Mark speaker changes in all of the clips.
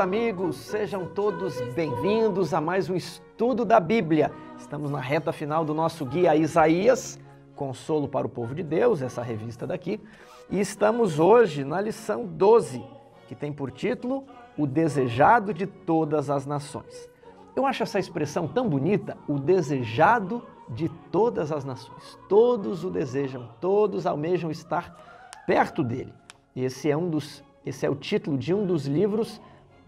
Speaker 1: amigos, sejam todos bem-vindos a mais um estudo da Bíblia. Estamos na reta final do nosso guia Isaías, Consolo para o Povo de Deus, essa revista daqui, e estamos hoje na lição 12, que tem por título O Desejado de Todas as Nações. Eu acho essa expressão tão bonita, o desejado de todas as nações. Todos o desejam, todos almejam estar perto dele. Esse é um dos esse é o título de um dos livros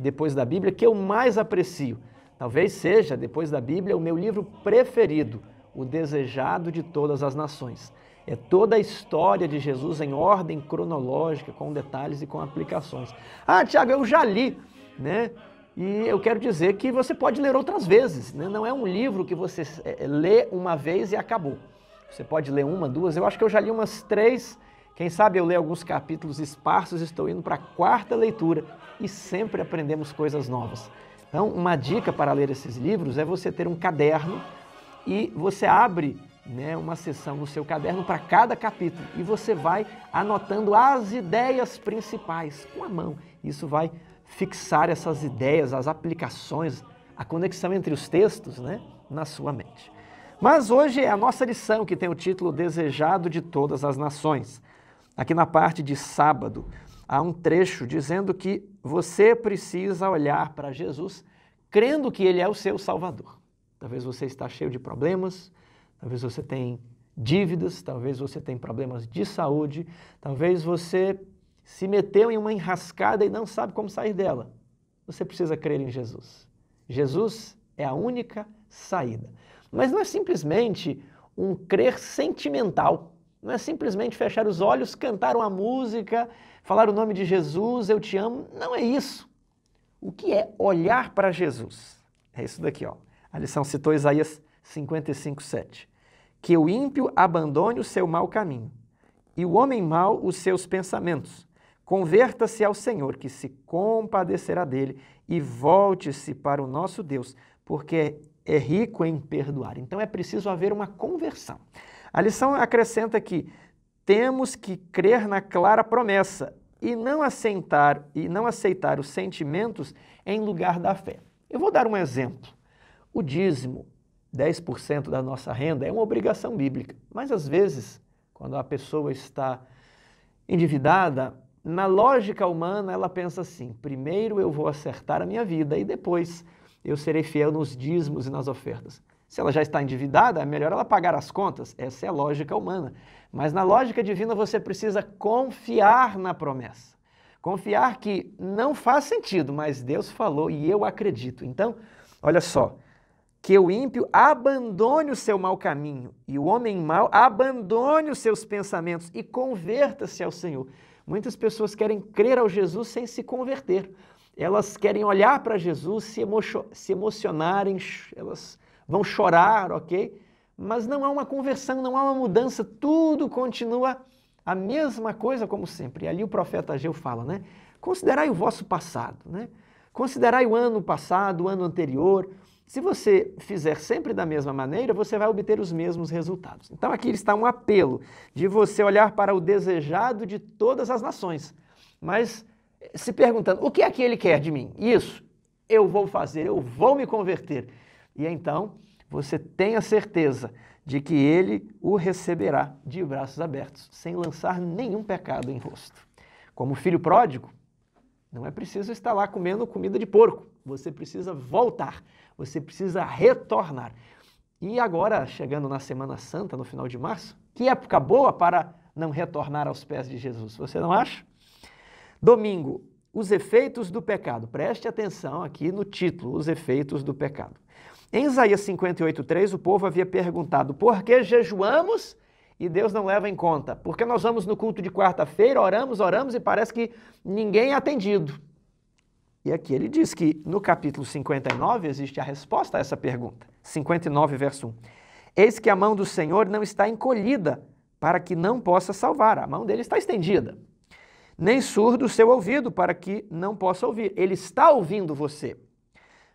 Speaker 1: depois da Bíblia que eu mais aprecio. Talvez seja, depois da Bíblia, o meu livro preferido, O Desejado de Todas as Nações. É toda a história de Jesus em ordem cronológica, com detalhes e com aplicações. Ah, Tiago, eu já li, né? E eu quero dizer que você pode ler outras vezes, né? não é um livro que você é, é, lê uma vez e acabou. Você pode ler uma, duas, eu acho que eu já li umas três quem sabe eu leio alguns capítulos esparsos, estou indo para a quarta leitura e sempre aprendemos coisas novas. Então, uma dica para ler esses livros é você ter um caderno e você abre né, uma sessão no seu caderno para cada capítulo e você vai anotando as ideias principais com a mão. Isso vai fixar essas ideias, as aplicações, a conexão entre os textos né, na sua mente. Mas hoje é a nossa lição que tem o título Desejado de Todas as Nações. Aqui na parte de sábado, há um trecho dizendo que você precisa olhar para Jesus crendo que ele é o seu salvador. Talvez você está cheio de problemas, talvez você tem dívidas, talvez você tem problemas de saúde, talvez você se meteu em uma enrascada e não sabe como sair dela. Você precisa crer em Jesus. Jesus é a única saída. Mas não é simplesmente um crer sentimental. Não é simplesmente fechar os olhos, cantar uma música, falar o nome de Jesus, eu te amo. Não é isso. O que é olhar para Jesus? É isso daqui, ó. A lição citou Isaías 55, 7. Que o ímpio abandone o seu mau caminho e o homem mau os seus pensamentos. Converta-se ao Senhor, que se compadecerá dele, e volte-se para o nosso Deus, porque é rico em perdoar. Então é preciso haver uma conversão. A lição acrescenta que temos que crer na clara promessa e não aceitar e não aceitar os sentimentos em lugar da fé. Eu vou dar um exemplo. O dízimo, 10% da nossa renda, é uma obrigação bíblica, mas às vezes, quando a pessoa está endividada, na lógica humana ela pensa assim: primeiro eu vou acertar a minha vida e depois eu serei fiel nos dízimos e nas ofertas. Se ela já está endividada, é melhor ela pagar as contas. Essa é a lógica humana. Mas na lógica divina você precisa confiar na promessa. Confiar que não faz sentido, mas Deus falou e eu acredito. Então, olha só, que o ímpio abandone o seu mau caminho e o homem mau abandone os seus pensamentos e converta-se ao Senhor. Muitas pessoas querem crer ao Jesus sem se converter. Elas querem olhar para Jesus, se, emo se emocionarem, elas vão chorar, ok? Mas não há uma conversão, não há uma mudança, tudo continua a mesma coisa como sempre. E ali o profeta Ageu fala, né? Considerai o vosso passado, né? Considerai o ano passado, o ano anterior. Se você fizer sempre da mesma maneira, você vai obter os mesmos resultados. Então aqui está um apelo de você olhar para o desejado de todas as nações, mas eh, se perguntando: o que é que ele quer de mim? Isso, eu vou fazer, eu vou me converter. E então você tenha certeza de que ele o receberá de braços abertos, sem lançar nenhum pecado em rosto. Como filho pródigo, não é preciso estar lá comendo comida de porco. Você precisa voltar, você precisa retornar. E agora, chegando na Semana Santa, no final de março, que época boa para não retornar aos pés de Jesus, você não acha? Domingo, os efeitos do pecado. Preste atenção aqui no título, os efeitos do pecado. Em Isaías 58,3, o povo havia perguntado: por que jejuamos e Deus não leva em conta? Porque nós vamos no culto de quarta-feira, oramos, oramos e parece que ninguém é atendido. E aqui ele diz que no capítulo 59 existe a resposta a essa pergunta. 59, verso 1. Eis que a mão do Senhor não está encolhida para que não possa salvar, a mão dele está estendida. Nem surdo o seu ouvido para que não possa ouvir. Ele está ouvindo você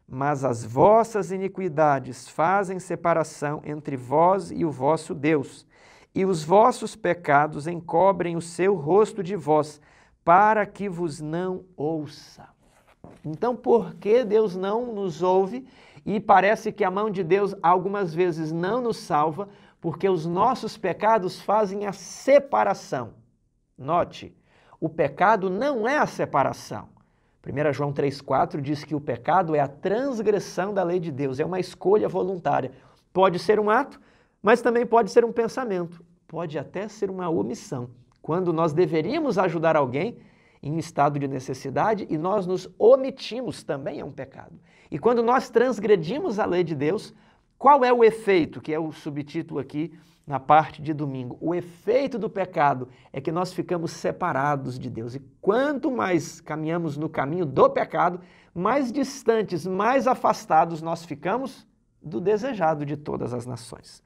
Speaker 1: mas as vossas iniquidades fazem separação entre vós e o vosso Deus, e os vossos pecados encobrem o seu rosto de vós, para que vos não ouça. Então, por que Deus não nos ouve? E parece que a mão de Deus algumas vezes não nos salva, porque os nossos pecados fazem a separação. Note, o pecado não é a separação. 1 João 3,4 diz que o pecado é a transgressão da lei de Deus, é uma escolha voluntária. Pode ser um ato, mas também pode ser um pensamento, pode até ser uma omissão. Quando nós deveríamos ajudar alguém em estado de necessidade e nós nos omitimos, também é um pecado. E quando nós transgredimos a lei de Deus, qual é o efeito, que é o subtítulo aqui na parte de domingo. O efeito do pecado é que nós ficamos separados de Deus. E quanto mais caminhamos no caminho do pecado, mais distantes, mais afastados nós ficamos do desejado de todas as nações.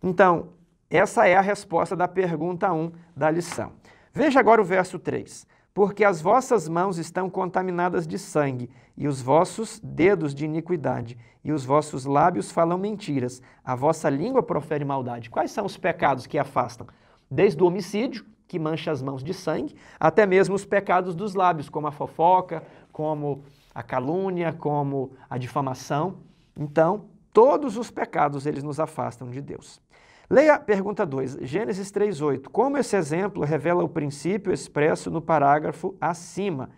Speaker 1: Então, essa é a resposta da pergunta 1 da lição. Veja agora o verso 3 porque as vossas mãos estão contaminadas de sangue, e os vossos dedos de iniquidade, e os vossos lábios falam mentiras, a vossa língua profere maldade. Quais são os pecados que afastam? Desde o homicídio, que mancha as mãos de sangue, até mesmo os pecados dos lábios, como a fofoca, como a calúnia, como a difamação. Então, todos os pecados eles nos afastam de Deus. Leia a pergunta 2, Gênesis 3:8. Como esse exemplo revela o princípio expresso no parágrafo acima?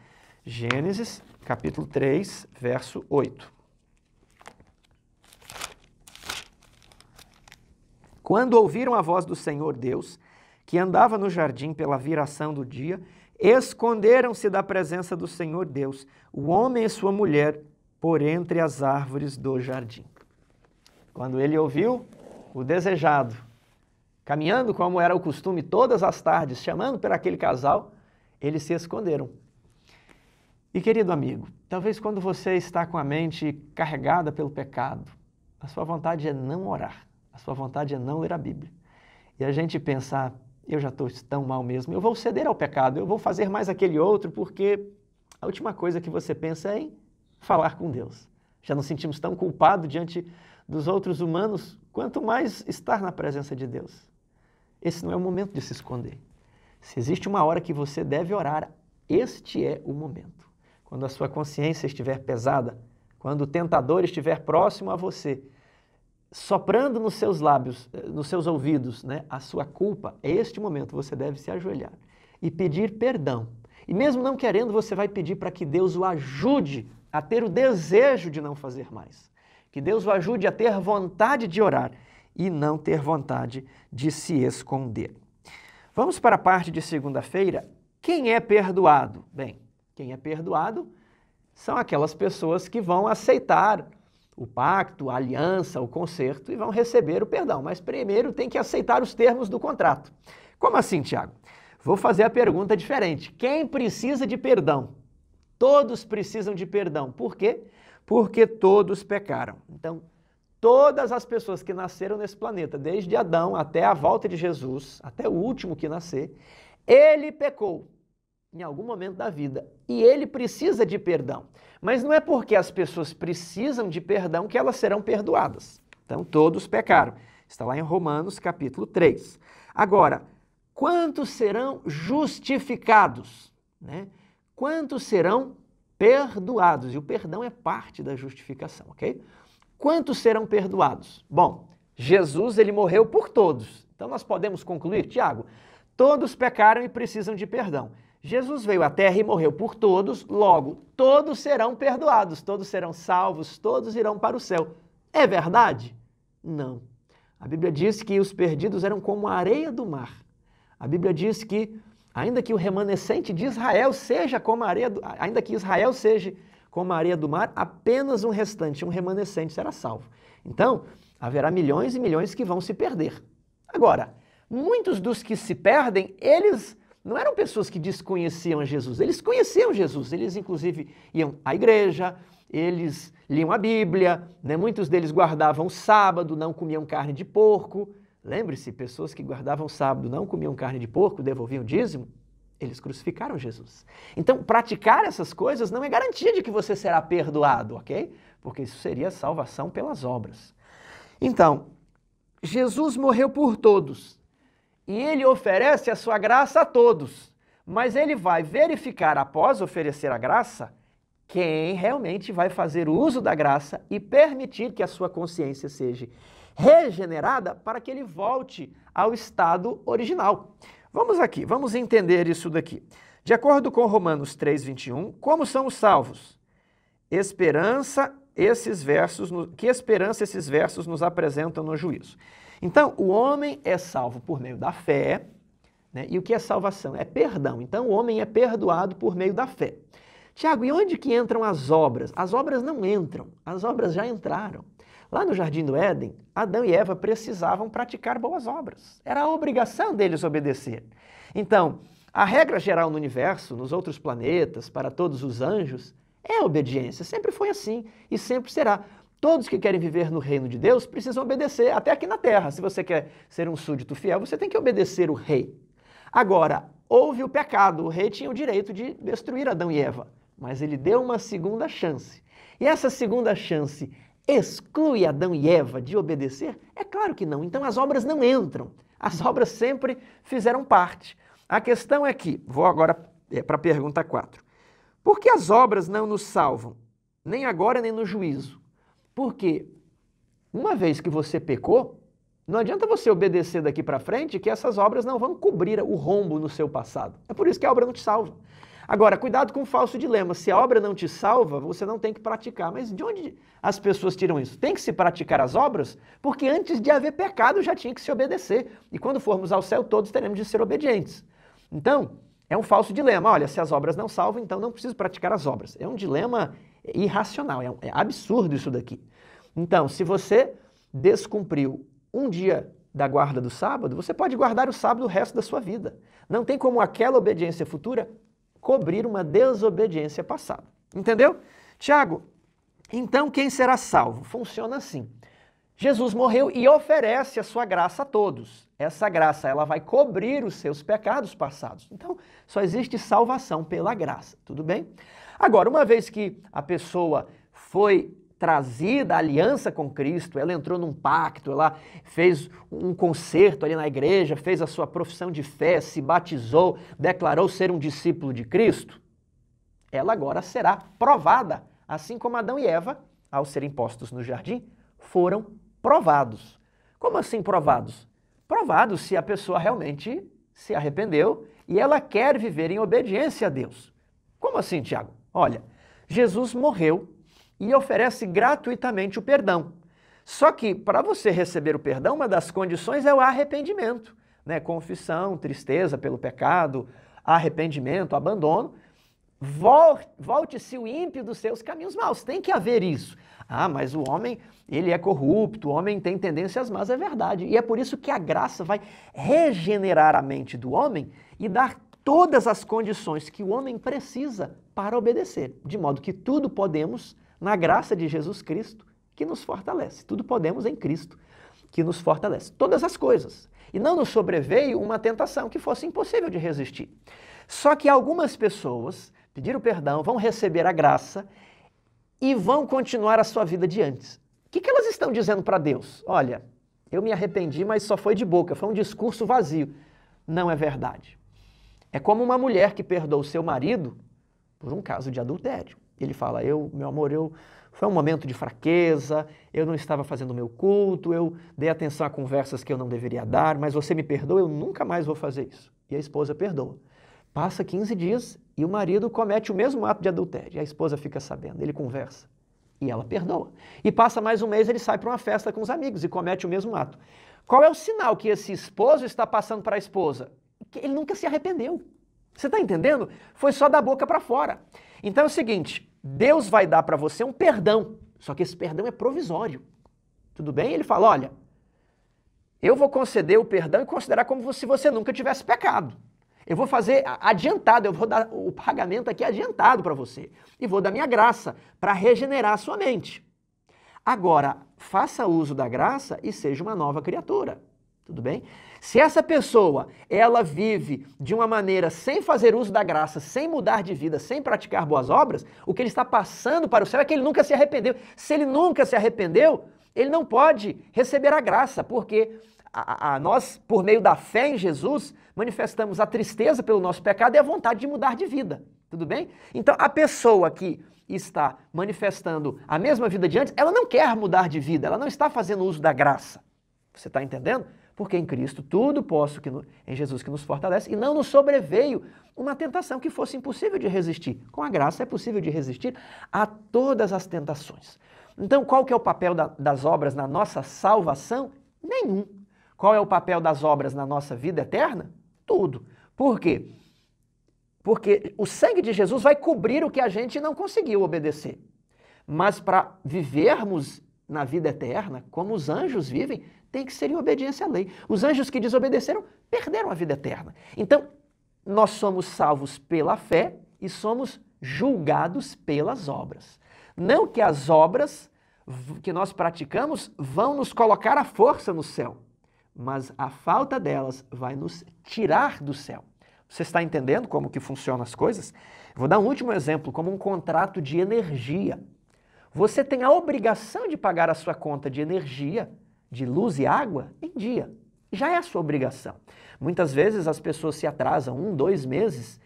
Speaker 1: Gênesis, capítulo 3, verso 8. Quando ouviram a voz do Senhor Deus, que andava no jardim pela viração do dia, esconderam-se da presença do Senhor Deus, o homem e sua mulher, por entre as árvores do jardim. Quando ele ouviu o desejado, caminhando como era o costume todas as tardes, chamando para aquele casal, eles se esconderam. E querido amigo, talvez quando você está com a mente carregada pelo pecado, a sua vontade é não orar, a sua vontade é não ler a Bíblia. E a gente pensar, ah, eu já estou tão mal mesmo, eu vou ceder ao pecado, eu vou fazer mais aquele outro, porque a última coisa que você pensa é em falar com Deus. Já nos sentimos tão culpados diante dos outros humanos, quanto mais estar na presença de Deus. Esse não é o momento de se esconder. Se existe uma hora que você deve orar, este é o momento. Quando a sua consciência estiver pesada, quando o tentador estiver próximo a você, soprando nos seus lábios, eh, nos seus ouvidos, né, a sua culpa, é este momento você deve se ajoelhar e pedir perdão. E mesmo não querendo, você vai pedir para que Deus o ajude a ter o desejo de não fazer mais. Que Deus o ajude a ter vontade de orar e não ter vontade de se esconder. Vamos para a parte de segunda-feira. Quem é perdoado? Bem, quem é perdoado são aquelas pessoas que vão aceitar o pacto, a aliança, o conserto e vão receber o perdão. Mas primeiro tem que aceitar os termos do contrato. Como assim, Tiago? Vou fazer a pergunta diferente. Quem precisa de perdão? Todos precisam de perdão. Por quê? porque todos pecaram. Então, todas as pessoas que nasceram nesse planeta, desde Adão até a volta de Jesus, até o último que nascer, ele pecou em algum momento da vida e ele precisa de perdão. Mas não é porque as pessoas precisam de perdão que elas serão perdoadas. Então, todos pecaram. Está lá em Romanos capítulo 3. Agora, quantos serão justificados? Né? Quantos serão perdoados. E o perdão é parte da justificação, ok? Quantos serão perdoados? Bom, Jesus ele morreu por todos. Então nós podemos concluir, Tiago, todos pecaram e precisam de perdão. Jesus veio à terra e morreu por todos, logo todos serão perdoados, todos serão salvos, todos irão para o céu. É verdade? Não. A Bíblia diz que os perdidos eram como a areia do mar. A Bíblia diz que ainda que o remanescente de Israel seja como a areia do, ainda que Israel seja como a areia do mar, apenas um restante, um remanescente será salvo. Então, haverá milhões e milhões que vão se perder. Agora, muitos dos que se perdem, eles não eram pessoas que desconheciam Jesus, eles conheciam Jesus, eles inclusive iam à igreja, eles liam a Bíblia, né? muitos deles guardavam o sábado, não comiam carne de porco, Lembre-se, pessoas que guardavam sábado, não comiam carne de porco, devolviam dízimo, eles crucificaram Jesus. Então, praticar essas coisas não é garantia de que você será perdoado, ok? Porque isso seria salvação pelas obras. Então, Jesus morreu por todos e ele oferece a sua graça a todos, mas ele vai verificar, após oferecer a graça, quem realmente vai fazer o uso da graça e permitir que a sua consciência seja regenerada para que ele volte ao estado original. Vamos aqui, vamos entender isso daqui. De acordo com Romanos 3:21, como são os salvos? Esperança esses versos, que esperança esses versos nos apresentam no juízo. Então, o homem é salvo por meio da fé, né? E o que é salvação? É perdão. Então, o homem é perdoado por meio da fé. Tiago, e onde que entram as obras? As obras não entram, as obras já entraram. Lá no Jardim do Éden, Adão e Eva precisavam praticar boas obras. Era a obrigação deles obedecer. Então, a regra geral no universo, nos outros planetas, para todos os anjos, é obediência. Sempre foi assim e sempre será. Todos que querem viver no reino de Deus precisam obedecer, até aqui na terra. Se você quer ser um súdito fiel, você tem que obedecer o rei. Agora, houve o pecado, o rei tinha o direito de destruir Adão e Eva, mas ele deu uma segunda chance. E essa segunda chance exclui Adão e Eva de obedecer? É claro que não. Então as obras não entram. As obras sempre fizeram parte. A questão é que, vou agora é, para a pergunta 4. Por que as obras não nos salvam? Nem agora, nem no juízo. Porque uma vez que você pecou, não adianta você obedecer daqui para frente que essas obras não vão cobrir o rombo no seu passado. É por isso que a obra não te salva. Agora, cuidado com o falso dilema. Se a obra não te salva, você não tem que praticar. Mas de onde as pessoas tiram isso? Tem que se praticar as obras? Porque antes de haver pecado já tinha que se obedecer. E quando formos ao céu, todos teremos de ser obedientes. Então, é um falso dilema. Olha, se as obras não salvam, então não preciso praticar as obras. É um dilema irracional, é, um, é absurdo isso daqui. Então, se você descumpriu um dia da guarda do sábado, você pode guardar o sábado o resto da sua vida. Não tem como aquela obediência futura cobrir uma desobediência passada. Entendeu? Tiago, então quem será salvo? Funciona assim. Jesus morreu e oferece a sua graça a todos. Essa graça, ela vai cobrir os seus pecados passados. Então, só existe salvação pela graça, tudo bem? Agora, uma vez que a pessoa foi trazida a aliança com Cristo, ela entrou num pacto, ela fez um concerto ali na igreja, fez a sua profissão de fé, se batizou, declarou ser um discípulo de Cristo, ela agora será provada, assim como Adão e Eva, ao serem postos no jardim, foram provados. Como assim provados? Provados se a pessoa realmente se arrependeu e ela quer viver em obediência a Deus. Como assim, Tiago? Olha, Jesus morreu e oferece gratuitamente o perdão. Só que para você receber o perdão, uma das condições é o arrependimento, né? Confissão, tristeza pelo pecado, arrependimento, abandono. Volte-se o ímpio dos seus caminhos maus. Tem que haver isso. Ah, mas o homem, ele é corrupto, o homem tem tendências más, é verdade. E é por isso que a graça vai regenerar a mente do homem e dar todas as condições que o homem precisa para obedecer, de modo que tudo podemos na graça de Jesus Cristo que nos fortalece. Tudo podemos em Cristo que nos fortalece. Todas as coisas. E não nos sobreveio uma tentação que fosse impossível de resistir. Só que algumas pessoas pediram perdão, vão receber a graça e vão continuar a sua vida de antes. O que, que elas estão dizendo para Deus? Olha, eu me arrependi, mas só foi de boca, foi um discurso vazio. Não é verdade. É como uma mulher que perdoa o seu marido por um caso de adultério. Ele fala: "Eu, meu amor, eu foi um momento de fraqueza, eu não estava fazendo o meu culto, eu dei atenção a conversas que eu não deveria dar, mas você me perdoa, eu nunca mais vou fazer isso". E a esposa perdoa. Passa 15 dias e o marido comete o mesmo ato de adultério. E a esposa fica sabendo, ele conversa e ela perdoa. E passa mais um mês, ele sai para uma festa com os amigos e comete o mesmo ato. Qual é o sinal que esse esposo está passando para a esposa? Que ele nunca se arrependeu. Você está entendendo? Foi só da boca para fora. Então é o seguinte: Deus vai dar para você um perdão, só que esse perdão é provisório. Tudo bem? Ele fala: olha, eu vou conceder o perdão e considerar como se você nunca tivesse pecado. Eu vou fazer adiantado, eu vou dar o pagamento aqui adiantado para você. E vou dar minha graça para regenerar a sua mente. Agora, faça uso da graça e seja uma nova criatura. Tudo bem? Se essa pessoa, ela vive de uma maneira sem fazer uso da graça, sem mudar de vida, sem praticar boas obras, o que ele está passando para o céu é que ele nunca se arrependeu. Se ele nunca se arrependeu, ele não pode receber a graça, porque a, a, nós, por meio da fé em Jesus, manifestamos a tristeza pelo nosso pecado e a vontade de mudar de vida. Tudo bem? Então, a pessoa que está manifestando a mesma vida de antes, ela não quer mudar de vida, ela não está fazendo uso da graça. Você está entendendo? Porque em Cristo tudo posso que no, em Jesus que nos fortalece, e não nos sobreveio uma tentação que fosse impossível de resistir. Com a graça é possível de resistir a todas as tentações. Então, qual que é o papel da, das obras na nossa salvação? Nenhum. Qual é o papel das obras na nossa vida eterna? Tudo. Por quê? Porque o sangue de Jesus vai cobrir o que a gente não conseguiu obedecer. Mas para vivermos na vida eterna, como os anjos vivem, tem que ser em obediência à lei. Os anjos que desobedeceram perderam a vida eterna. Então, nós somos salvos pela fé e somos julgados pelas obras. Não que as obras que nós praticamos vão nos colocar à força no céu, mas a falta delas vai nos tirar do céu. Você está entendendo como que funcionam as coisas? Vou dar um último exemplo, como um contrato de energia. Você tem a obrigação de pagar a sua conta de energia, de luz e água em dia. Já é a sua obrigação. Muitas vezes as pessoas se atrasam um, dois meses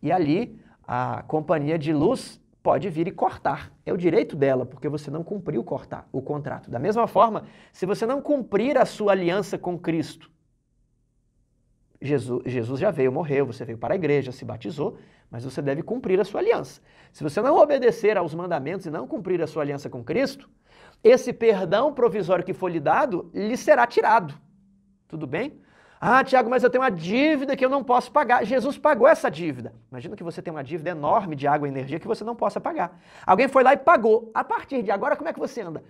Speaker 1: e ali a companhia de luz pode vir e cortar. É o direito dela, porque você não cumpriu cortar o contrato. Da mesma forma, se você não cumprir a sua aliança com Cristo, Jesus, Jesus já veio, morreu, você veio para a igreja, se batizou, mas você deve cumprir a sua aliança. Se você não obedecer aos mandamentos e não cumprir a sua aliança com Cristo, esse perdão provisório que foi lhe dado lhe será tirado. Tudo bem? Ah, Tiago, mas eu tenho uma dívida que eu não posso pagar. Jesus pagou essa dívida. Imagina que você tem uma dívida enorme de água e energia que você não possa pagar. Alguém foi lá e pagou. A partir de agora, como é que você anda?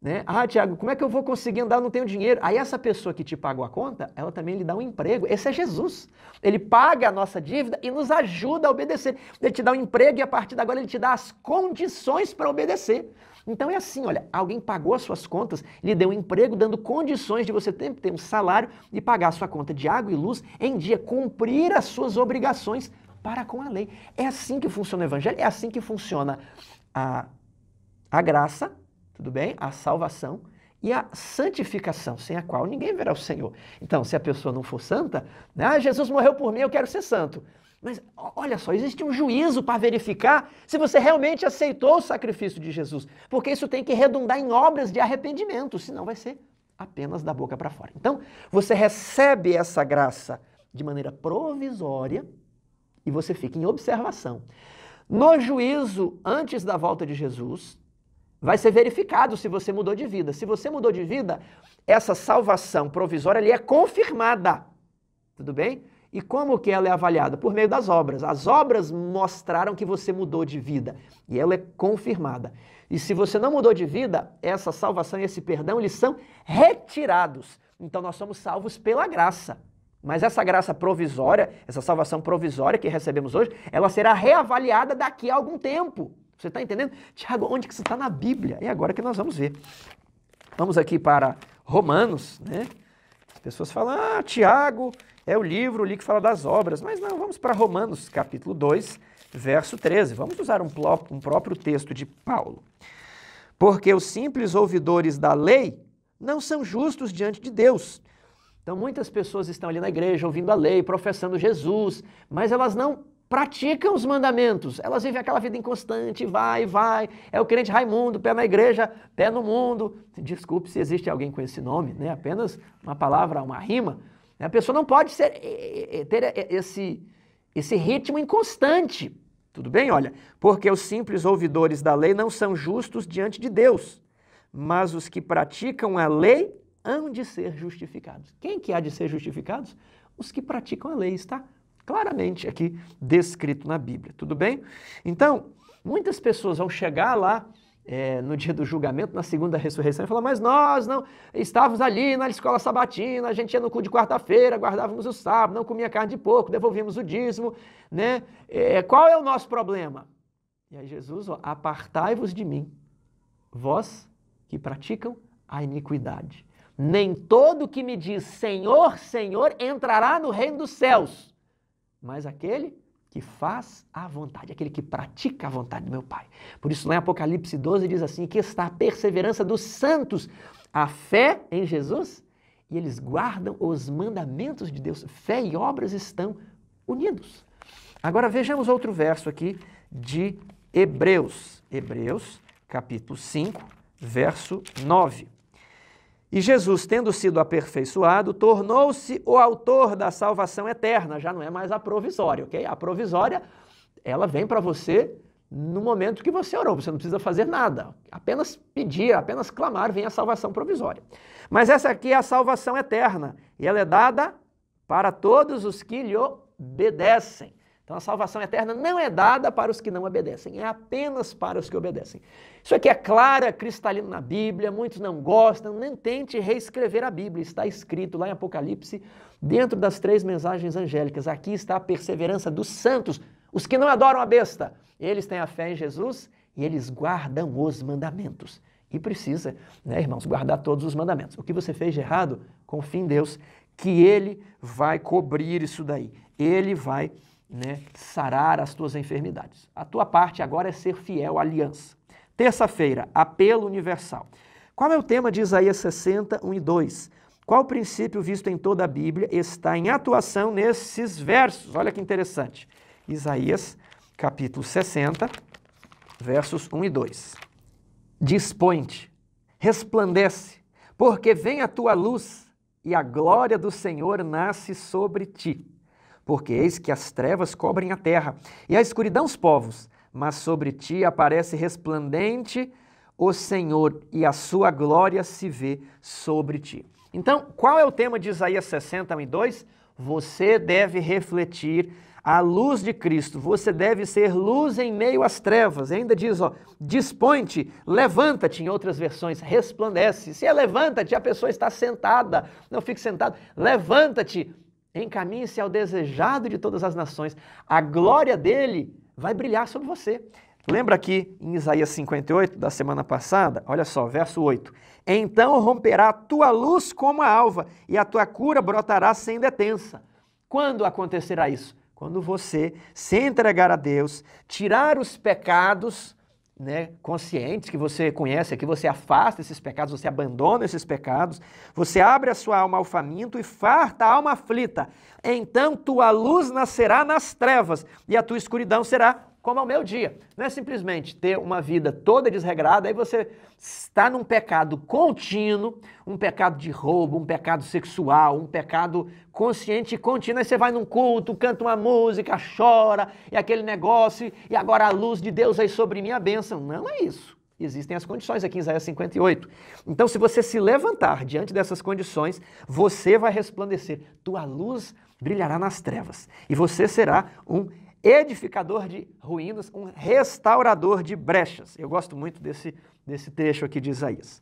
Speaker 1: Né? Ah, Tiago, como é que eu vou conseguir andar? não tenho dinheiro. Aí essa pessoa que te pagou a conta, ela também lhe dá um emprego. Esse é Jesus. Ele paga a nossa dívida e nos ajuda a obedecer. Ele te dá um emprego e a partir de agora ele te dá as condições para obedecer. Então é assim, olha, alguém pagou as suas contas, lhe deu um emprego, dando condições de você ter, ter um salário e pagar a sua conta de água e luz em dia, cumprir as suas obrigações para com a lei. É assim que funciona o evangelho, é assim que funciona a, a graça tudo bem? A salvação e a santificação, sem a qual ninguém verá o Senhor. Então, se a pessoa não for santa, né? ah, Jesus morreu por mim, eu quero ser santo. Mas olha só, existe um juízo para verificar se você realmente aceitou o sacrifício de Jesus, porque isso tem que redundar em obras de arrependimento, senão vai ser apenas da boca para fora. Então, você recebe essa graça de maneira provisória e você fica em observação. No juízo antes da volta de Jesus, Vai ser verificado se você mudou de vida. Se você mudou de vida, essa salvação provisória ali é confirmada. Tudo bem? E como que ela é avaliada? Por meio das obras. As obras mostraram que você mudou de vida e ela é confirmada. E se você não mudou de vida, essa salvação e esse perdão, eles são retirados. Então nós somos salvos pela graça. Mas essa graça provisória, essa salvação provisória que recebemos hoje, ela será reavaliada daqui a algum tempo. Você está entendendo? Tiago, onde que isso está na Bíblia? É agora que nós vamos ver. Vamos aqui para Romanos, né? As pessoas falam, ah, Tiago é o livro ali que fala das obras. Mas não, vamos para Romanos, capítulo 2, verso 13. Vamos usar um, um próprio texto de Paulo. Porque os simples ouvidores da lei não são justos diante de Deus. Então, muitas pessoas estão ali na igreja ouvindo a lei, professando Jesus, mas elas não praticam os mandamentos. Elas vivem aquela vida inconstante, vai, vai. É o crente Raimundo, pé na igreja, pé no mundo. Desculpe se existe alguém com esse nome, né? Apenas uma palavra, uma rima. Né? A pessoa não pode ser, ter esse, esse ritmo inconstante. Tudo bem? Olha, porque os simples ouvidores da lei não são justos diante de Deus, mas os que praticam a lei hão de ser justificados. Quem que há de ser justificados? Os que praticam a lei, está? claramente aqui descrito na Bíblia, tudo bem? Então, muitas pessoas vão chegar lá é, no dia do julgamento, na segunda ressurreição, e falar, mas nós não estávamos ali na escola sabatina, a gente ia no cu de quarta-feira, guardávamos o sábado, não comia carne de porco, devolvíamos o dízimo, né? É, qual é o nosso problema? E aí Jesus, apartai-vos de mim, vós que praticam a iniquidade. Nem todo que me diz Senhor, Senhor entrará no reino dos céus, mas aquele que faz a vontade, aquele que pratica a vontade do meu Pai. Por isso, lá em Apocalipse 12 diz assim: que está a perseverança dos santos, a fé em Jesus, e eles guardam os mandamentos de Deus. Fé e obras estão unidos. Agora vejamos outro verso aqui de Hebreus, Hebreus, capítulo 5, verso 9. E Jesus, tendo sido aperfeiçoado, tornou-se o autor da salvação eterna, já não é mais a provisória, ok? A provisória, ela vem para você no momento que você orou, você não precisa fazer nada, apenas pedir, apenas clamar, vem a salvação provisória. Mas essa aqui é a salvação eterna, e ela é dada para todos os que lhe obedecem. Então a salvação eterna não é dada para os que não obedecem, é apenas para os que obedecem. Isso aqui é claro, cristalino na Bíblia, muitos não gostam, nem tente reescrever a Bíblia, está escrito lá em Apocalipse, dentro das três mensagens angélicas. Aqui está a perseverança dos santos, os que não adoram a besta. Eles têm a fé em Jesus e eles guardam os mandamentos. E precisa, né, irmãos, guardar todos os mandamentos. O que você fez de errado, confie em Deus, que Ele vai cobrir isso daí. Ele vai cobrir né, sarar as tuas enfermidades. A tua parte agora é ser fiel à aliança. Terça-feira, apelo universal. Qual é o tema de Isaías 60, 1 e 2? Qual princípio visto em toda a Bíblia está em atuação nesses versos? Olha que interessante. Isaías, capítulo 60, versos 1 e 2. Dispõe-te, resplandece, porque vem a tua luz e a glória do Senhor nasce sobre ti porque eis que as trevas cobrem a terra e a escuridão os povos, mas sobre ti aparece resplandente o Senhor e a sua glória se vê sobre ti. Então, qual é o tema de Isaías 60, e 2? Você deve refletir a luz de Cristo, você deve ser luz em meio às trevas. E ainda diz, ó, dispõe-te, levanta-te, em outras versões, resplandece. Se é levanta-te, a pessoa está sentada, não fique sentado. Levanta-te, Encaminhe-se ao desejado de todas as nações. A glória dele vai brilhar sobre você. Lembra aqui em Isaías 58, da semana passada? Olha só, verso 8. Então romperá a tua luz como a alva, e a tua cura brotará sem detença. Quando acontecerá isso? Quando você se entregar a Deus, tirar os pecados né, conscientes que você conhece, que você afasta esses pecados, você abandona esses pecados, você abre a sua alma ao faminto e farta a alma aflita. Então tua luz nascerá nas trevas e a tua escuridão será como é o meu dia. Não é simplesmente ter uma vida toda desregrada, aí você está num pecado contínuo, um pecado de roubo, um pecado sexual, um pecado consciente e contínuo. Aí você vai num culto, canta uma música, chora, e aquele negócio, e agora a luz de Deus aí sobre mim, a bênção. Não é isso. Existem as condições aqui em Isaías 58. Então, se você se levantar diante dessas condições, você vai resplandecer. Tua luz brilhará nas trevas e você será um edificador de ruínas, um restaurador de brechas. Eu gosto muito desse, desse trecho aqui de Isaías.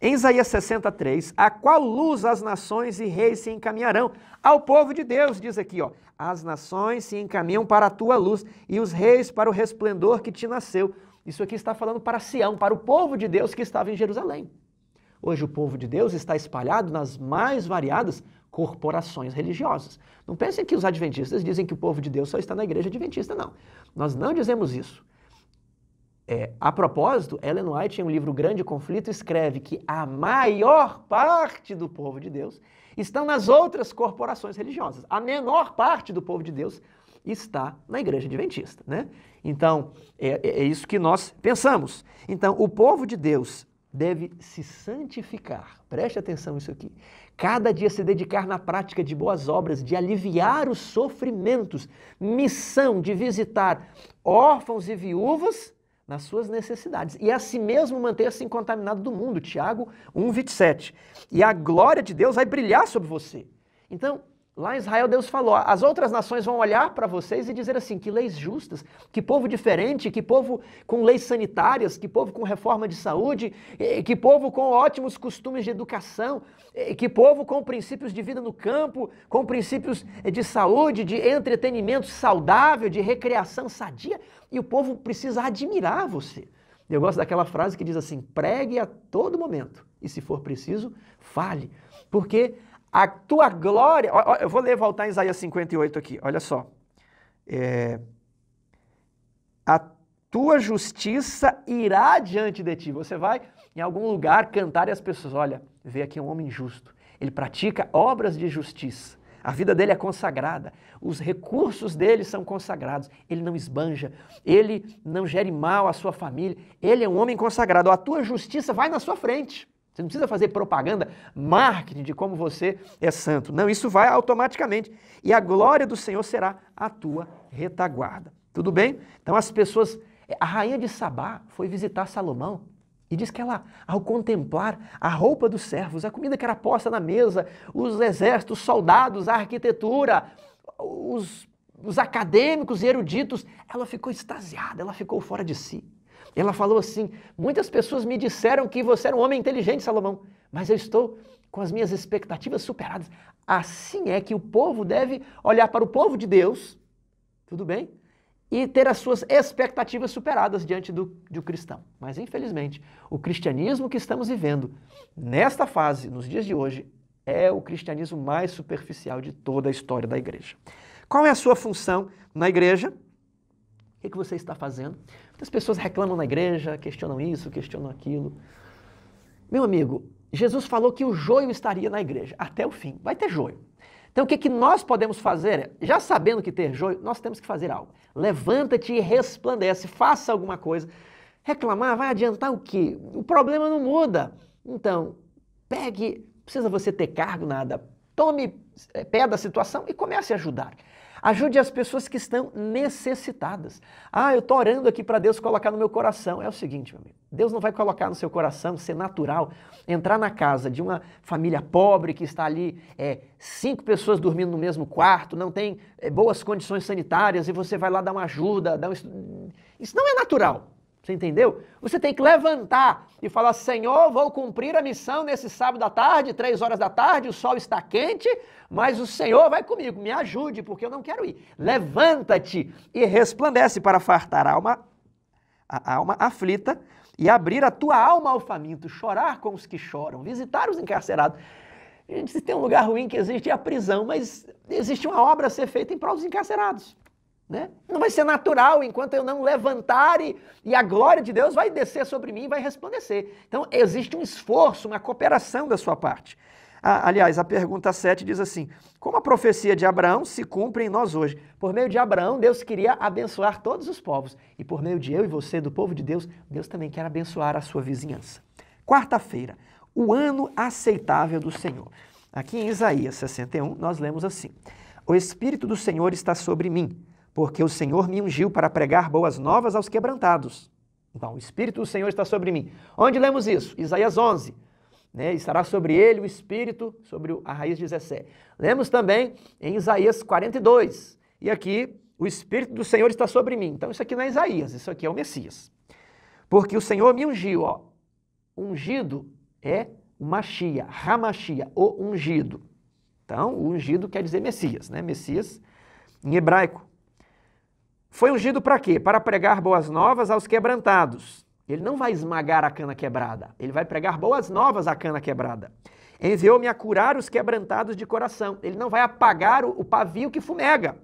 Speaker 1: Em Isaías 63, a qual luz as nações e reis se encaminharão? Ao povo de Deus, diz aqui, ó. As nações se encaminham para a tua luz e os reis para o resplendor que te nasceu. Isso aqui está falando para Sião, para o povo de Deus que estava em Jerusalém. Hoje o povo de Deus está espalhado nas mais variadas corporações religiosas. Não pensem que os adventistas dizem que o povo de Deus só está na igreja adventista, não. Nós não dizemos isso. É, a propósito, Ellen White, em um livro Grande Conflito, escreve que a maior parte do povo de Deus estão nas outras corporações religiosas. A menor parte do povo de Deus está na igreja adventista, né? Então, é, é, é isso que nós pensamos. Então, o povo de Deus deve se santificar. Preste atenção nisso aqui cada dia se dedicar na prática de boas obras, de aliviar os sofrimentos, missão de visitar órfãos e viúvas nas suas necessidades e a si mesmo manter-se incontaminado do mundo, Tiago 1:27. E a glória de Deus vai brilhar sobre você. Então, Lá em Israel, Deus falou: as outras nações vão olhar para vocês e dizer assim: que leis justas, que povo diferente, que povo com leis sanitárias, que povo com reforma de saúde, que povo com ótimos costumes de educação, que povo com princípios de vida no campo, com princípios eh, de saúde, de entretenimento saudável, de recreação sadia. E o povo precisa admirar você. Eu gosto daquela frase que diz assim: pregue a todo momento e, se for preciso, fale. Porque a tua glória. Ó, ó, eu vou ler, voltar em Isaías 58 aqui, olha só. É, a tua justiça irá diante de ti. Você vai em algum lugar cantar e as pessoas, olha, vê aqui um homem justo. Ele pratica obras de justiça. A vida dele é consagrada, os recursos dele são consagrados. Ele não esbanja, ele não gere mal à sua família. Ele é um homem consagrado. A tua justiça vai na sua frente. Você não precisa fazer propaganda, marketing de como você é santo. Não, isso vai automaticamente. E a glória do Senhor será a tua retaguarda. Tudo bem? Então as pessoas. Eh, a rainha de Sabá foi visitar Salomão e diz que ela, ao contemplar a roupa dos servos, a comida que era posta na mesa, os exércitos, os soldados, a arquitetura, os, os acadêmicos e eruditos, ela ficou extasiada, ela ficou fora de si. Ela falou assim: Muitas pessoas me disseram que você era um homem inteligente, Salomão, mas eu estou com as minhas expectativas superadas. Assim é que o povo deve olhar para o povo de Deus, tudo bem? E ter as suas expectativas superadas diante do, do cristão. Mas, infelizmente, o cristianismo que estamos vivendo nesta fase, nos dias de hoje, é o cristianismo mais superficial de toda a história da igreja. Qual é a sua função na igreja? O que, é que você está fazendo? Muitas pessoas reclamam na igreja, questionam isso, questionam aquilo. Meu amigo, Jesus falou que o joio estaria na igreja até o fim. Vai ter joio. Então, o que, que nós podemos fazer? É, já sabendo que ter joio, nós temos que fazer algo. Levanta-te e resplandece, faça alguma coisa. Reclamar vai adiantar o quê? O problema não muda. Então, pegue, precisa você ter cargo, nada. Tome eh, pé da situação e comece a ajudar. Ajude as pessoas que estão necessitadas. Ah, eu estou orando aqui para Deus colocar no meu coração. É o seguinte, meu amigo, Deus não vai colocar no seu coração, ser natural, entrar na casa de uma família pobre que está ali, é, cinco pessoas dormindo no mesmo quarto, não tem é, boas condições sanitárias e você vai lá dar uma ajuda, dar um... isso não é natural. Você entendeu? Você tem que levantar e falar: Senhor, vou cumprir a missão nesse sábado à tarde, três horas da tarde, o sol está quente, mas o Senhor vai comigo, me ajude, porque eu não quero ir. Levanta-te e resplandece para fartar a alma, a alma aflita e abrir a tua alma ao faminto, chorar com os que choram, visitar os encarcerados. Gente, se tem um lugar ruim que existe é a prisão, mas existe uma obra a ser feita em prol dos encarcerados. Né? Não vai ser natural enquanto eu não levantar e, e, a glória de Deus vai descer sobre mim e vai resplandecer. Então, existe um esforço, uma cooperação da sua parte. Ah, aliás, a pergunta 7 diz assim: Como a profecia de Abraão se cumpre em nós hoje? Por meio de Abraão, Deus queria abençoar todos os povos. E por meio de eu e você, do povo de Deus, Deus também quer abençoar a sua vizinhança. Quarta-feira, o ano aceitável do Senhor. Aqui em Isaías 61, nós lemos assim: O Espírito do Senhor está sobre mim porque o Senhor me ungiu para pregar boas novas aos quebrantados. Então, o Espírito do Senhor está sobre mim. Onde lemos isso? Isaías 11. Né? Estará sobre ele o Espírito, sobre a raiz de Zessé. Lemos também em Isaías 42. E aqui, o Espírito do Senhor está sobre mim. Então, isso aqui não é Isaías, isso aqui é o Messias. Porque o Senhor me ungiu. Ó. Ungido é Machia, Ramachia, o ungido. Então, o ungido quer dizer Messias, né? Messias em hebraico. Foi ungido para quê? Para pregar boas novas aos quebrantados. Ele não vai esmagar a cana quebrada, ele vai pregar boas novas à cana quebrada. Enviou-me a curar os quebrantados de coração. Ele não vai apagar o, pavio que fumega.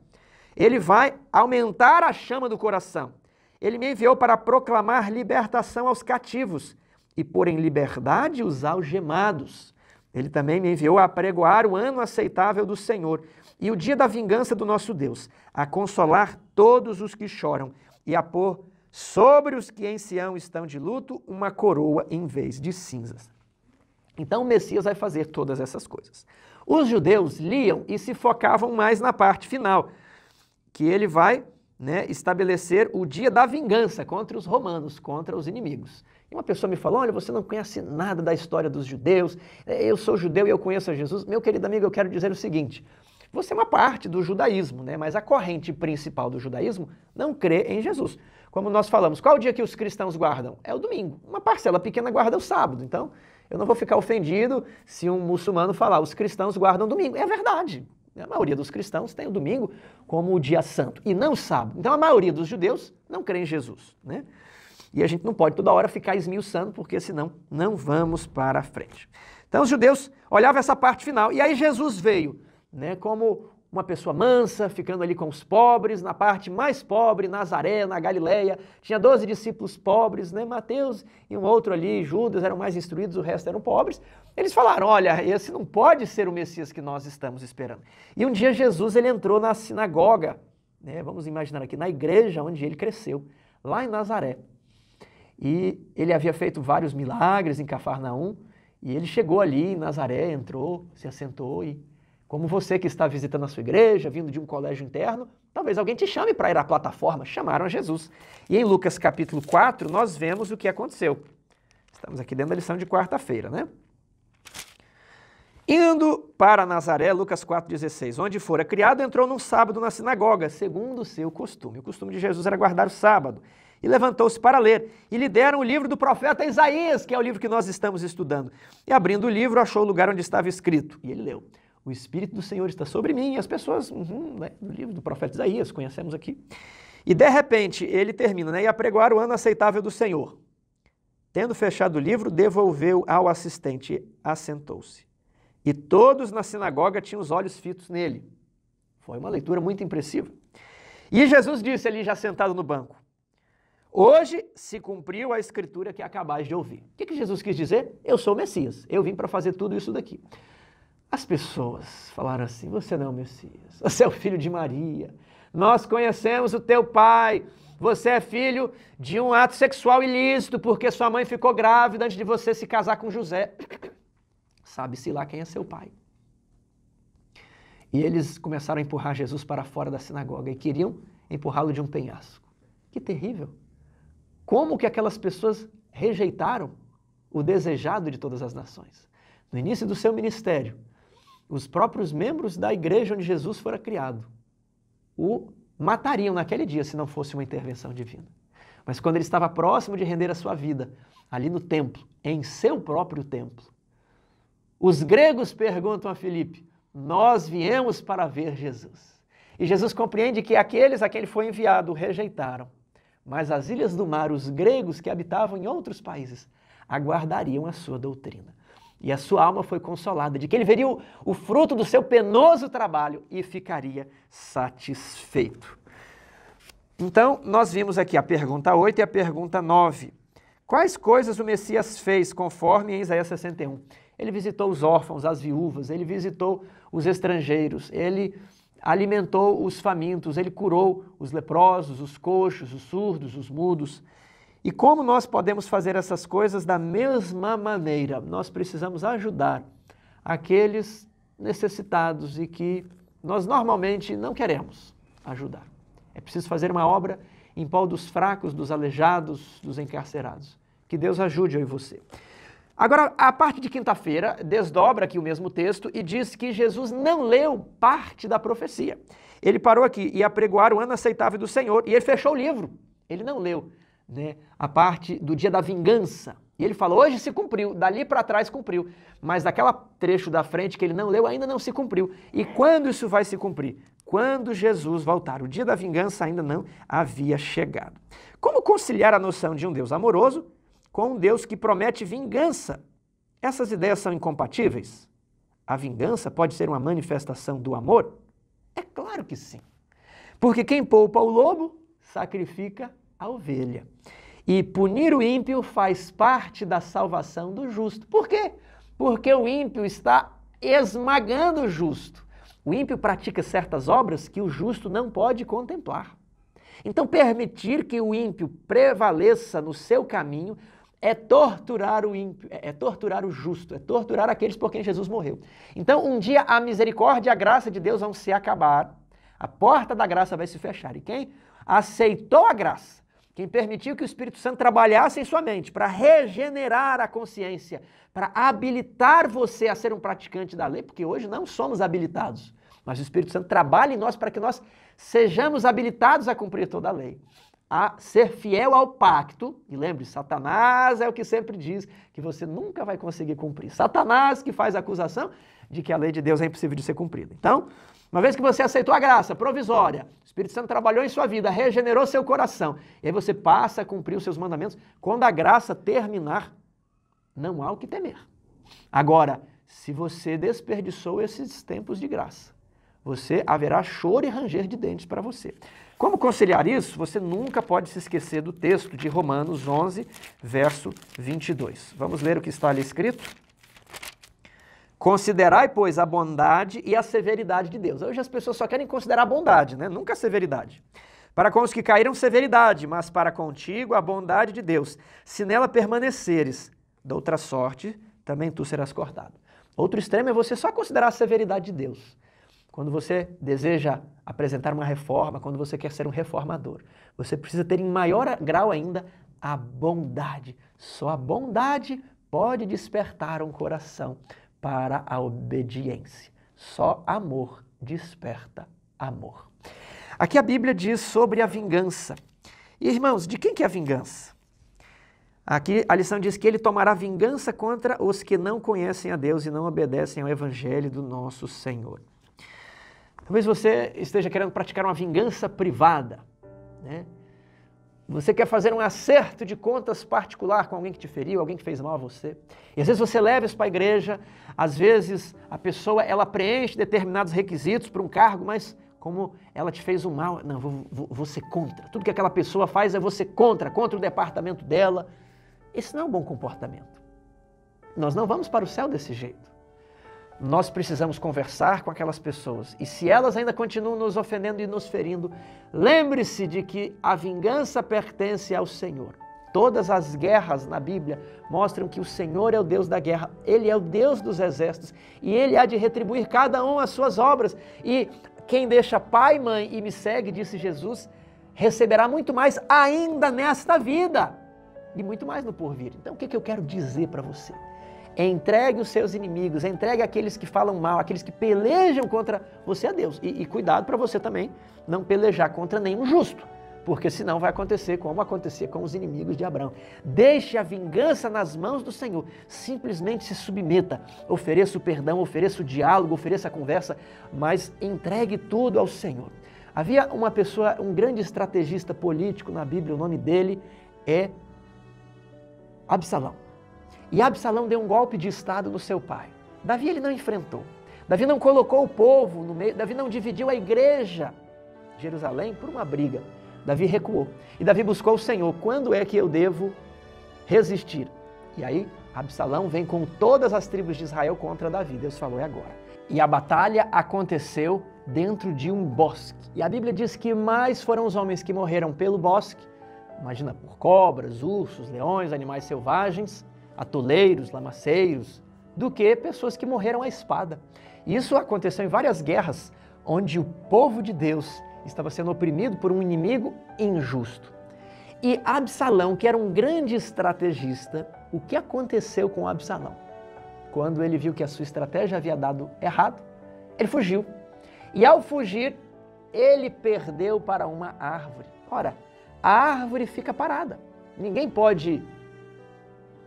Speaker 1: Ele vai aumentar a chama do coração. Ele me enviou para proclamar libertação aos cativos e pôr em liberdade os algemados. Ele também me enviou a pregoar o ano aceitável do Senhor e o dia da vingança do nosso Deus, a consolar todos os que choram e a pôr sobre os que em Sião estão de luto uma coroa em vez de cinzas. Então o Messias vai fazer todas essas coisas. Os judeus liam e se focavam mais na parte final, que ele vai né, estabelecer o dia da vingança contra os romanos, contra os inimigos. E uma pessoa me falou: olha, você não conhece nada da história dos judeus, eh, eu sou judeu e eu conheço a Jesus. Meu querido amigo, eu quero dizer o seguinte: você é uma parte do judaísmo, né? mas a corrente principal do judaísmo não crê em Jesus. Como nós falamos, qual o dia que os cristãos guardam? É o domingo. Uma parcela pequena guarda o sábado. Então, eu não vou ficar ofendido se um muçulmano falar, os cristãos guardam domingo. É verdade. A maioria dos cristãos tem o domingo como o dia santo e não o sábado. Então, a maioria dos judeus não crê em Jesus. Né? E a gente não pode toda hora ficar esmiuçando, porque senão não vamos para frente. Então, os judeus olhavam essa parte final. E aí, Jesus veio né, como uma pessoa mansa, ficando ali com os pobres, na parte mais pobre, Nazaré, na Galileia. Tinha doze discípulos pobres, né? Mateus e um outro ali, Judas, eram mais instruídos, o resto eram pobres. Eles falaram: olha, esse não pode ser o Messias que nós estamos esperando. E um dia Jesus ele entrou na sinagoga, né? vamos imaginar aqui, na igreja onde ele cresceu, lá em Nazaré. E ele havia feito vários milagres em Cafarnaum, e ele chegou ali em Nazaré, entrou, se assentou e como você que está visitando a sua igreja, vindo de um colégio interno, talvez alguém te chame para ir à plataforma. Chamaram a Jesus. E em Lucas capítulo 4, nós vemos o que aconteceu. Estamos aqui dentro da lição de quarta-feira, né? Indo para Nazaré, Lucas 4,16, onde fora criado, entrou num sábado na sinagoga, segundo o seu costume. O costume de Jesus era guardar o sábado. E levantou-se para ler. E lhe deram o livro do profeta Isaías, que é o livro que nós estamos estudando. E abrindo o livro, achou o lugar onde estava escrito. E ele leu. O Espírito do Senhor está sobre mim. As pessoas, uhum, né, no livro do profeta Isaías, conhecemos aqui. E de repente ele termina, né? E apregoar o ano aceitável do Senhor. Tendo fechado o livro, devolveu ao assistente, assentou-se. E todos na sinagoga tinham os olhos fitos nele. Foi uma leitura muito impressiva. E Jesus disse ali, já sentado no banco: Hoje se cumpriu a escritura que acabais de ouvir. O que, que Jesus quis dizer? Eu sou o Messias. Eu vim para fazer tudo isso daqui. As pessoas falaram assim: Você não é o Messias, você é o filho de Maria, nós conhecemos o teu pai, você é filho de um ato sexual ilícito, porque sua mãe ficou grávida antes de você se casar com José. Sabe-se lá quem é seu pai. E eles começaram a empurrar Jesus para fora da sinagoga e queriam empurrá-lo de um penhasco. Que terrível! Como que aquelas pessoas rejeitaram o desejado de todas as nações? No início do seu ministério, os próprios membros da igreja onde Jesus fora criado o matariam naquele dia se não fosse uma intervenção divina. Mas quando ele estava próximo de render a sua vida, ali no templo, em seu próprio templo, os gregos perguntam a Filipe: Nós viemos para ver Jesus. E Jesus compreende que aqueles a quem ele foi enviado rejeitaram, mas as ilhas do mar, os gregos que habitavam em outros países, aguardariam a sua doutrina. E a sua alma foi consolada de que ele veria o, o fruto do seu penoso trabalho e ficaria satisfeito. Então, nós vimos aqui a pergunta 8 e a pergunta 9. Quais coisas o Messias fez conforme em Isaías 61? Ele visitou os órfãos, as viúvas, ele visitou os estrangeiros, ele alimentou os famintos, ele curou os leprosos, os coxos, os surdos, os mudos. E como nós podemos fazer essas coisas da mesma maneira? Nós precisamos ajudar aqueles necessitados e que nós normalmente não queremos ajudar. É preciso fazer uma obra em prol dos fracos, dos aleijados, dos encarcerados. Que Deus ajude eu e você. Agora, a parte de quinta-feira desdobra aqui o mesmo texto e diz que Jesus não leu parte da profecia. Ele parou aqui e apregoar o ano aceitável do Senhor e ele fechou o livro. Ele não leu né, a parte do dia da vingança. E ele fala: hoje se cumpriu, dali para trás cumpriu. Mas daquela trecho da frente que ele não leu ainda não se cumpriu. E quando isso vai se cumprir? Quando Jesus voltar. O dia da vingança ainda não havia chegado. Como conciliar a noção de um Deus amoroso com um Deus que promete vingança? Essas ideias são incompatíveis? A vingança pode ser uma manifestação do amor? É claro que sim. Porque quem poupa o lobo sacrifica a ovelha. E punir o ímpio faz parte da salvação do justo. Por quê? Porque o ímpio está esmagando o justo. O ímpio pratica certas obras que o justo não pode contemplar. Então, permitir que o ímpio prevaleça no seu caminho é torturar o ímpio, é, é torturar o justo, é torturar aqueles por quem Jesus morreu. Então, um dia a misericórdia e a graça de Deus vão se acabar, a porta da graça vai se fechar. E quem aceitou a graça quem permitiu que o Espírito Santo trabalhasse em sua mente para regenerar a consciência, para habilitar você a ser um praticante da lei, porque hoje não somos habilitados, mas o Espírito Santo trabalha em nós para que nós sejamos habilitados a cumprir toda a lei a ser fiel ao pacto, e lembre, Satanás é o que sempre diz que você nunca vai conseguir cumprir. Satanás que faz a acusação de que a lei de Deus é impossível de ser cumprida. Então, uma vez que você aceitou a graça provisória, o Espírito Santo trabalhou em sua vida, regenerou seu coração, e aí você passa a cumprir os seus mandamentos, quando a graça terminar, não há o que temer. Agora, se você desperdiçou esses tempos de graça, você haverá choro e ranger de dentes para você. Como conciliar isso? Você nunca pode se esquecer do texto de Romanos 11, verso 22. Vamos ler o que está ali escrito? Considerai, pois, a bondade e a severidade de Deus. Hoje as pessoas só querem considerar a bondade, né? nunca a severidade. Para com os que caíram, severidade, mas para contigo a bondade de Deus. Se nela permaneceres, da outra sorte, também tu serás cortado. Outro extremo é você só considerar a severidade de Deus. Quando você deseja apresentar uma reforma, quando você quer ser um reformador. Você precisa ter em maior grau ainda a bondade. Só a bondade pode despertar um coração para a obediência. Só amor desperta amor. Aqui a Bíblia diz sobre a vingança. E, irmãos, de quem que é a vingança? Aqui a lição diz que ele tomará vingança contra os que não conhecem a Deus e não obedecem ao evangelho do nosso Senhor. Talvez você esteja querendo praticar uma vingança privada. Né? Você quer fazer um acerto de contas particular com alguém que te feriu, alguém que fez mal a você. E às vezes você leva isso para a igreja, às vezes a pessoa ela preenche determinados requisitos para um cargo, mas como ela te fez um mal, não, vou, vou, vou ser contra. Tudo que aquela pessoa faz é você contra, contra o departamento dela. Esse não é um bom comportamento. Nós não vamos para o céu desse jeito nós precisamos conversar com aquelas pessoas. E se elas ainda continuam nos ofendendo e nos ferindo, lembre-se de que a vingança pertence ao Senhor. Todas as guerras na Bíblia mostram que o Senhor é o Deus da guerra, Ele é o Deus dos exércitos e Ele há de retribuir cada um as suas obras. E quem deixa pai, mãe e me segue, disse Jesus, receberá muito mais ainda nesta vida e muito mais no porvir. Então, o que eu quero dizer para você? Entregue os seus inimigos, entregue aqueles que falam mal, aqueles que pelejam contra você a Deus. E, e cuidado para você também não pelejar contra nenhum justo, porque senão vai acontecer como acontecia com os inimigos de Abraão. Deixe a vingança nas mãos do Senhor, simplesmente se submeta, ofereça o perdão, ofereça o diálogo, ofereça a conversa, mas entregue tudo ao Senhor. Havia uma pessoa, um grande estrategista político na Bíblia, o nome dele é Absalão. E Absalão deu um golpe de estado no seu pai. Davi ele não enfrentou. Davi não colocou o povo no meio, Davi não dividiu a igreja de Jerusalém por uma briga. Davi recuou. E Davi buscou o Senhor. Quando é que eu devo resistir? E aí Absalão vem com todas as tribos de Israel contra Davi. Deus falou, é agora. E a batalha aconteceu dentro de um bosque. E a Bíblia diz que mais foram os homens que morreram pelo bosque, imagina por cobras, ursos, leões, animais selvagens, atoleiros, lamaceiros, do que pessoas que morreram à espada. Isso aconteceu em várias guerras onde o povo de Deus estava sendo oprimido por um inimigo injusto. E Absalão, que era um grande estrategista, o que aconteceu com Absalão? Quando ele viu que a sua estratégia havia dado errado, ele fugiu. E ao fugir, ele perdeu para uma árvore. Ora, a árvore fica parada. Ninguém pode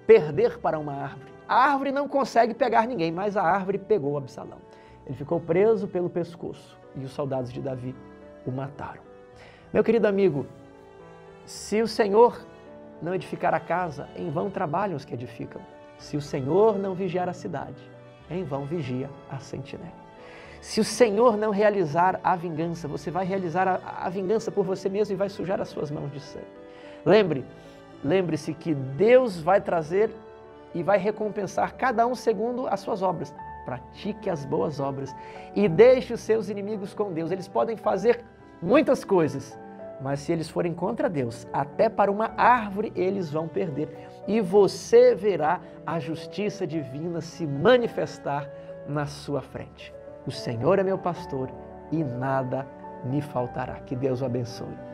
Speaker 1: perder para uma árvore. A árvore não consegue pegar ninguém, mas a árvore pegou Absalão. Ele ficou preso pelo pescoço e os soldados de Davi o mataram. Meu querido amigo, se o Senhor não edificar a casa, em vão trabalham os que edificam. Se o Senhor não vigiar a cidade, em vão vigia a sentinela. Se o Senhor não realizar a vingança, você vai realizar a, a vingança por você mesmo e vai sujar as suas mãos de sangue. Lembre, Lembre-se que Deus vai trazer e vai recompensar cada um segundo as suas obras. Pratique as boas obras e deixe os seus inimigos com Deus. Eles podem fazer muitas coisas, mas se eles forem contra Deus, até para uma árvore eles vão perder. E você verá a justiça divina se manifestar na sua frente. O Senhor é meu pastor e nada me faltará. Que Deus o abençoe.